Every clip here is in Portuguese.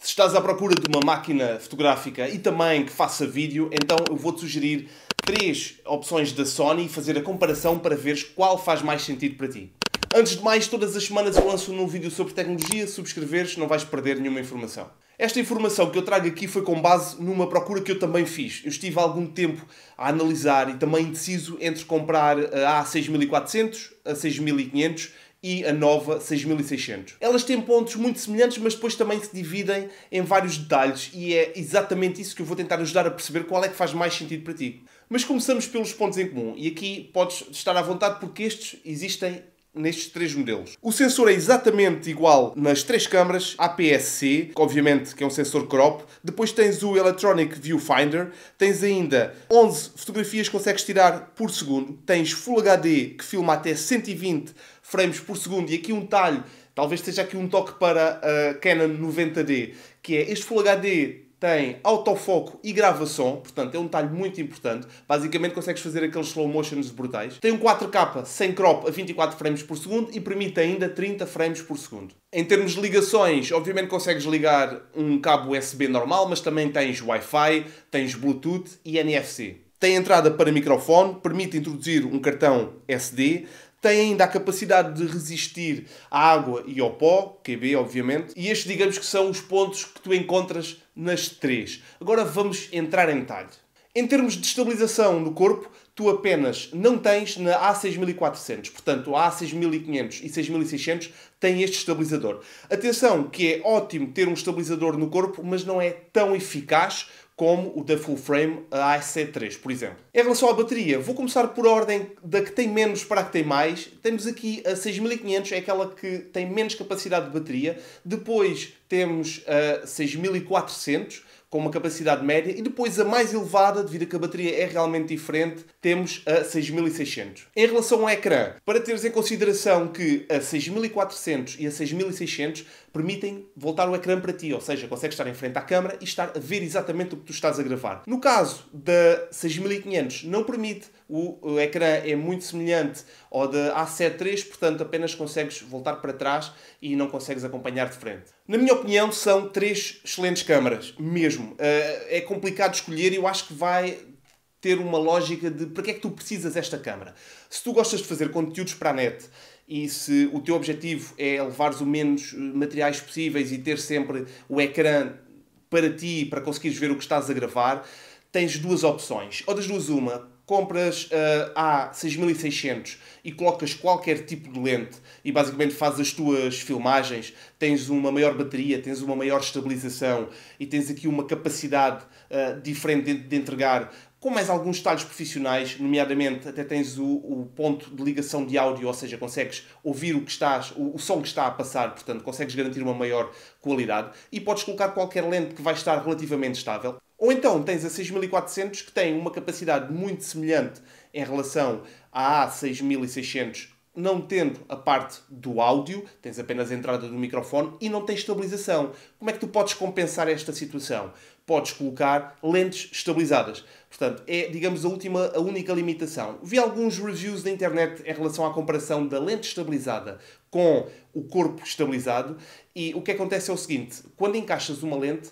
Se estás à procura de uma máquina fotográfica e também que faça vídeo, então eu vou-te sugerir três opções da Sony e fazer a comparação para veres qual faz mais sentido para ti. Antes de mais, todas as semanas eu lanço um novo vídeo sobre tecnologia, subscreveres, não vais perder nenhuma informação. Esta informação que eu trago aqui foi com base numa procura que eu também fiz. Eu estive algum tempo a analisar e também indeciso entre comprar eh, a A6400, a 6500 e a nova 6600. Elas têm pontos muito semelhantes, mas depois também se dividem em vários detalhes e é exatamente isso que eu vou tentar ajudar a perceber qual é que faz mais sentido para ti. Mas começamos pelos pontos em comum e aqui podes estar à vontade porque estes existem nestes três modelos. O sensor é exatamente igual nas três câmaras, APS-C, obviamente que é um sensor crop, depois tens o Electronic Viewfinder, tens ainda 11 fotografias que consegues tirar por segundo, tens Full HD que filma até 120 frames por segundo e aqui um talho, talvez esteja aqui um toque para a Canon 90D, que é este Full HD tem autofoco e gravação, portanto é um detalhe muito importante. Basicamente consegues fazer aqueles slow motions brutais. Tem um 4K sem crop a 24 frames por segundo e permite ainda 30 frames por segundo. Em termos de ligações, obviamente consegues ligar um cabo USB normal, mas também tens Wi-Fi, tens Bluetooth e NFC. Tem entrada para microfone, permite introduzir um cartão SD, tem ainda a capacidade de resistir à água e ao pó, KB obviamente, e estes, digamos que são os pontos que tu encontras nas três. Agora vamos entrar em detalhe. Em termos de estabilização no corpo, tu apenas não tens na A6400. Portanto, a A6500 e 6600 tem este estabilizador. Atenção que é ótimo ter um estabilizador no corpo, mas não é tão eficaz como o da full frame ASC3, por exemplo. Em relação à bateria, vou começar por ordem da que tem menos para a que tem mais. Temos aqui a 6500, é aquela que tem menos capacidade de bateria. Depois temos a 6400, com uma capacidade média, e depois a mais elevada, devido a que a bateria é realmente diferente, temos a 6600. Em relação ao ecrã, para teres em consideração que a 6400 e a 6600 permitem voltar o ecrã para ti, ou seja, consegues estar em frente à câmera e estar a ver exatamente o que tu estás a gravar. No caso da 6500, não permite, o, o ecrã é muito semelhante ao da A7 III, portanto apenas consegues voltar para trás e não consegues acompanhar de frente. Na minha opinião, são três excelentes câmaras, mesmo. Eh, é complicado escolher e eu acho que vai ter uma lógica de para que é que tu precisas desta câmara. Se tu gostas de fazer conteúdos para a net e se o teu objetivo é levares o menos eh, materiais possíveis e ter sempre o ecrã para ti, para conseguires ver o que estás a gravar, tens duas opções. Ou das duas, uma, compras uh, a 6600 e colocas qualquer tipo de lente e basicamente fazes as tuas filmagens, tens uma maior bateria, tens uma maior estabilização e tens aqui uma capacidade uh, diferente de, de entregar com mais alguns detalhes profissionais, nomeadamente até tens o, o, ponto de ligação de áudio, ou seja, consegues ouvir o que estás, o, o, som que está a passar, portanto, consegues garantir uma maior qualidade e podes colocar qualquer lente que vai estar relativamente estável. Ou então tens a 6400 que tem uma capacidade muito semelhante em relação à A6600, não tendo a parte do áudio, tens apenas a entrada do microfone e não tens estabilização. Como é que tu podes compensar esta situação? Podes colocar lentes estabilizadas. Portanto, é, digamos, a última, a única limitação. Vi alguns reviews da internet em relação à comparação da lente estabilizada com o corpo estabilizado e o que acontece é o seguinte, quando encaixas uma lente,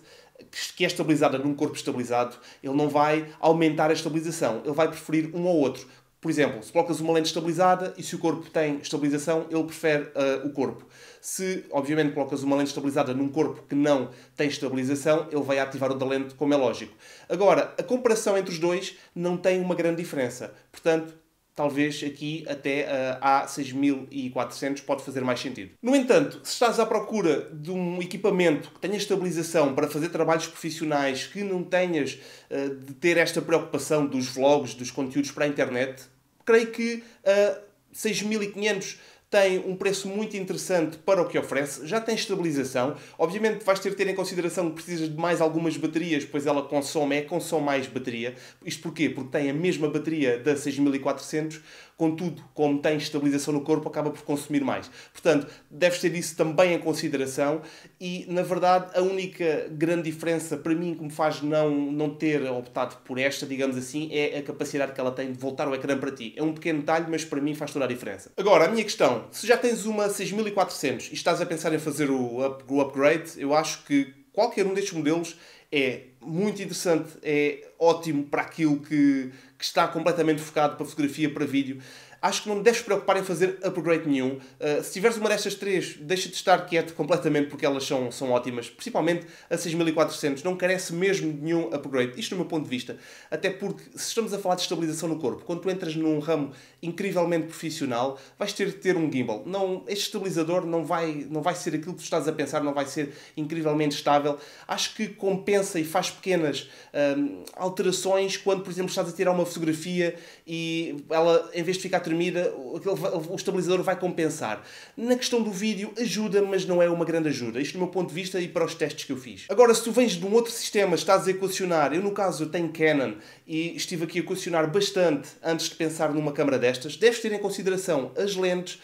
que é estabilizada num corpo estabilizado, ele não vai aumentar a estabilização, ele vai preferir um ao outro. Por exemplo, se colocas uma lente estabilizada e se o corpo tem estabilização, ele prefere uh, o corpo. Se, obviamente, colocas uma lente estabilizada num corpo que não tem estabilização, ele vai ativar o da lente, como é lógico. Agora, a comparação entre os dois não tem uma grande diferença. Portanto, talvez aqui até uh, a 6400 pode fazer mais sentido. No entanto, se estás à procura de um equipamento que tenha estabilização para fazer trabalhos profissionais, que não tenhas uh, de ter esta preocupação dos vlogs, dos conteúdos para a internet, creio que a uh, 6500 tem um preço muito interessante para o que oferece, já tem estabilização. Obviamente vais ter de ter em consideração que precisas de mais algumas baterias, pois ela consome, é consome mais bateria. Isto porquê? Porque tem a mesma bateria da 6400, Contudo, como tem estabilização no corpo, acaba por consumir mais. Portanto, deves ter isso também em consideração e, na verdade, a única grande diferença para mim que me faz não, não ter optado por esta, digamos assim, é a capacidade que ela tem de voltar o ecrã para ti. É um pequeno detalhe, mas para mim faz toda a diferença. Agora, a minha questão, se já tens uma 6400 e estás a pensar em fazer o, up, o upgrade, eu acho que qualquer um destes modelos é muito interessante, é ótimo para aquilo que que está completamente focado para fotografia, para vídeo acho que não deves preocupar em fazer upgrade nenhum. Uh, se tiveres uma destas três, deixa de estar quieto completamente porque elas são, são ótimas. Principalmente a 6400, não carece mesmo de nenhum upgrade. Isto no meu ponto de vista. Até porque, se estamos a falar de estabilização no corpo, quando tu entras num ramo incrivelmente profissional, vais ter de ter um gimbal. Não, este estabilizador não vai, não vai ser aquilo que tu estás a pensar, não vai ser incrivelmente estável. Acho que compensa e faz pequenas eh, alterações quando, por exemplo, estás a tirar uma fotografia e ela, em vez de ficar terminada, dormir, aquele, o estabilizador vai compensar. Na questão do vídeo, ajuda, mas não é uma grande ajuda. Isto do meu ponto de vista e para os testes que eu fiz. Agora, se tu vens de um outro sistema, estás a equacionar, eu no caso eu tenho Canon e estive aqui a equacionar bastante antes de pensar numa câmara destas, deves ter em consideração as lentes,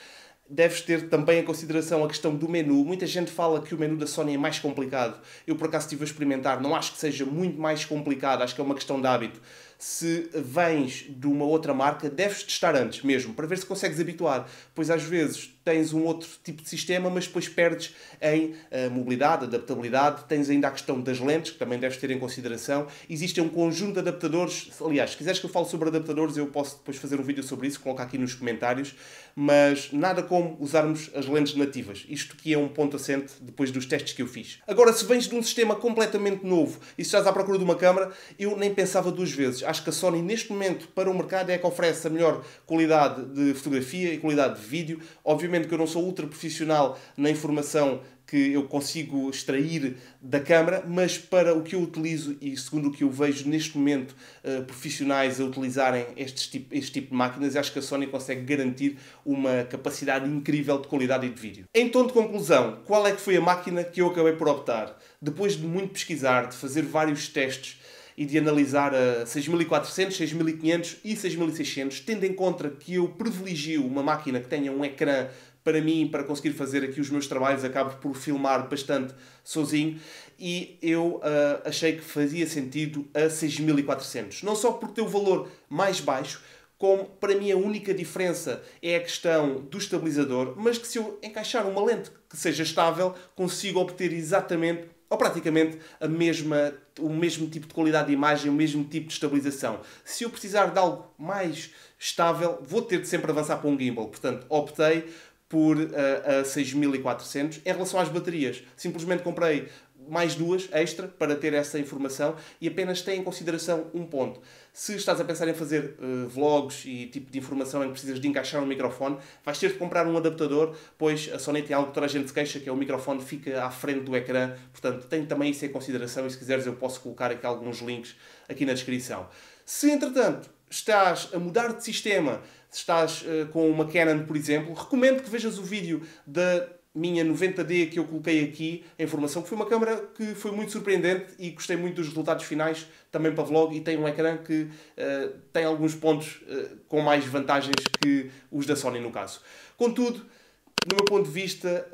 deves ter também em consideração a questão do menu. Muita gente fala que o menu da Sony é mais complicado. Eu, por acaso, estive a experimentar. Não acho que seja muito mais complicado. Acho que é uma questão de hábito se vens de uma outra marca, deves testar antes mesmo, para ver se consegues habituar. Pois às vezes tens um outro tipo de sistema, mas depois perdes em uh, mobilidade, adaptabilidade, tens ainda a questão das lentes, que também deves ter em consideração. Existe um conjunto de adaptadores, aliás, se quiseres que eu fale sobre adaptadores, eu posso depois fazer um vídeo sobre isso, colocar aqui nos comentários, mas nada como usarmos as lentes nativas. Isto que é um ponto assente depois dos testes que eu fiz. Agora, se vens de um sistema completamente novo e se estás à procura de uma câmera, eu nem pensava duas vezes acho que a Sony, neste momento, para o mercado, é a que oferece a melhor qualidade de fotografia e qualidade de vídeo. Obviamente que eu não sou ultra profissional na informação que eu consigo extrair da câmara, mas para o que eu utilizo e segundo o que eu vejo neste momento eh, profissionais a utilizarem estes tipo, este tipo de máquinas, acho que a Sony consegue garantir uma capacidade incrível de qualidade e de vídeo. Em tom de conclusão, qual é que foi a máquina que eu acabei por optar? Depois de muito pesquisar, de fazer vários testes, e de analisar a 6400, 6500 e 6600, tendo em conta que eu privilegio uma máquina que tenha um ecrã para mim, para conseguir fazer aqui os meus trabalhos, acabo por filmar bastante sozinho e eu uh, achei que fazia sentido a 6400. Não só por ter o valor mais baixo, como para mim a única diferença é a questão do estabilizador, mas que se eu encaixar uma lente que seja estável, consigo obter exatamente ou praticamente a mesma, o mesmo tipo de qualidade de imagem, o mesmo tipo de estabilização. Se eu precisar de algo mais estável, vou ter de sempre avançar para um gimbal. Portanto, optei por uh, a 6400. Em relação às baterias, simplesmente comprei mais duas extra para ter essa informação e apenas tem em consideração um ponto. Se estás a pensar em fazer uh, vlogs e tipo de informação em que precisas de encaixar um microfone, vais ter de comprar um adaptador, pois a Sony tem algo que toda a gente se queixa, que é o microfone fica à frente do ecrã. Portanto, tem também isso em consideração e se quiseres eu posso colocar aqui alguns links aqui na descrição. Se entretanto estás a mudar de sistema, se estás uh, com uma Canon, por exemplo, recomendo que vejas o vídeo da minha 90D que eu coloquei aqui a informação, que foi uma câmera que foi muito surpreendente e gostei muito dos resultados finais, também para vlog, e tem um ecrã que uh, tem alguns pontos uh, com mais vantagens que os da Sony no caso. Contudo, do meu ponto de vista,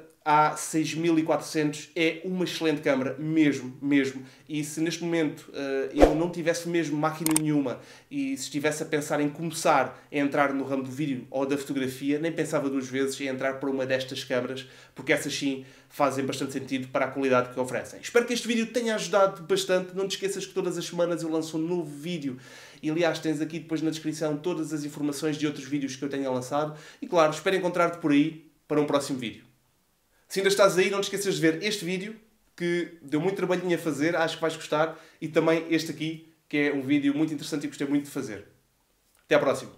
uh, a6400 é uma excelente câmera, mesmo, mesmo. E se neste momento uh, eu não tivesse mesmo máquina nenhuma e se estivesse a pensar em começar a entrar no ramo do vídeo ou da fotografia, nem pensava duas vezes em entrar para uma destas câmaras, porque essas sim fazem bastante sentido para a qualidade que oferecem. Espero que este vídeo tenha ajudado bastante. Não te esqueças que todas as semanas eu lanço um novo vídeo. E, aliás, tens aqui depois na descrição todas as informações de outros vídeos que eu tenha lançado. E, claro, espero encontrar-te por aí para um próximo vídeo. Se ainda estás aí, não te esqueças de ver este vídeo que deu muito trabalhinho a fazer, acho que vais gostar, e também este aqui, que é um vídeo muito interessante e gostei muito de fazer. Até à próxima!